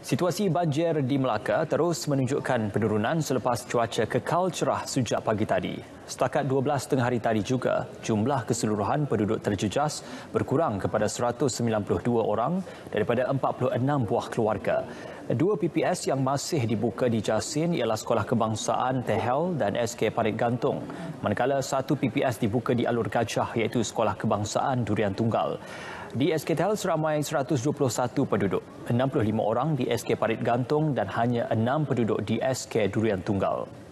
Situasi banjir di Melaka terus menunjukkan penurunan selepas cuaca kekal cerah sejak pagi tadi. Setakat 12 tengah hari tadi juga, jumlah keseluruhan penduduk terjejas berkurang kepada 192 orang daripada 46 buah keluarga. Dua PPS yang masih dibuka di Jasin ialah Sekolah Kebangsaan Tehel dan SK Parit Gantung. Manakala satu PPS dibuka di Alur Gajah iaitu Sekolah Kebangsaan Durian Tunggal. Di SK Tel seramai 121 penduduk, 65 orang di SK Parit Gantung dan hanya 6 penduduk di SK Durian Tunggal.